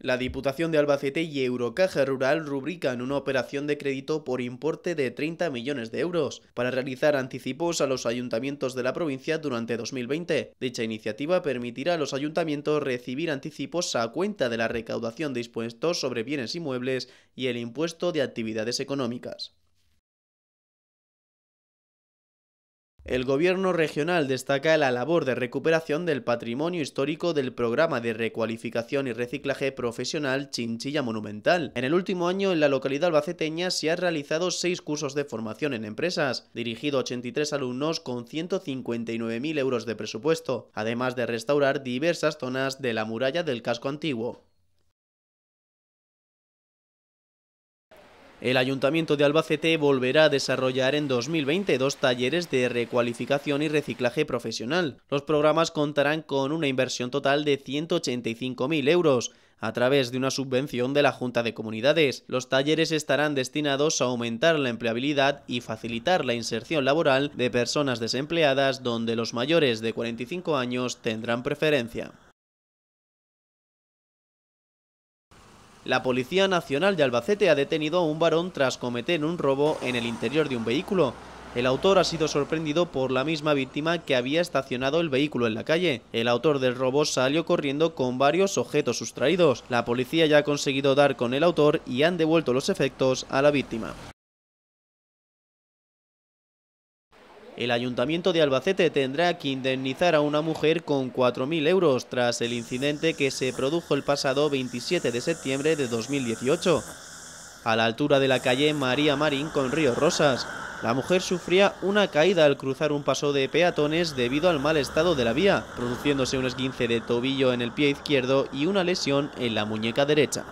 La Diputación de Albacete y Eurocaja Rural rubrican una operación de crédito por importe de 30 millones de euros para realizar anticipos a los ayuntamientos de la provincia durante 2020. Dicha iniciativa permitirá a los ayuntamientos recibir anticipos a cuenta de la recaudación de impuestos sobre bienes inmuebles y el impuesto de actividades económicas. El gobierno regional destaca la labor de recuperación del patrimonio histórico del programa de recualificación y reciclaje profesional Chinchilla Monumental. En el último año, en la localidad albaceteña se han realizado seis cursos de formación en empresas, dirigido a 83 alumnos con 159.000 euros de presupuesto, además de restaurar diversas zonas de la muralla del casco antiguo. El Ayuntamiento de Albacete volverá a desarrollar en 2020 dos talleres de recualificación y reciclaje profesional. Los programas contarán con una inversión total de 185.000 euros a través de una subvención de la Junta de Comunidades. Los talleres estarán destinados a aumentar la empleabilidad y facilitar la inserción laboral de personas desempleadas donde los mayores de 45 años tendrán preferencia. La Policía Nacional de Albacete ha detenido a un varón tras cometer un robo en el interior de un vehículo. El autor ha sido sorprendido por la misma víctima que había estacionado el vehículo en la calle. El autor del robo salió corriendo con varios objetos sustraídos. La policía ya ha conseguido dar con el autor y han devuelto los efectos a la víctima. El Ayuntamiento de Albacete tendrá que indemnizar a una mujer con 4.000 euros tras el incidente que se produjo el pasado 27 de septiembre de 2018, a la altura de la calle María Marín con Río Rosas. La mujer sufría una caída al cruzar un paso de peatones debido al mal estado de la vía, produciéndose un esguince de tobillo en el pie izquierdo y una lesión en la muñeca derecha.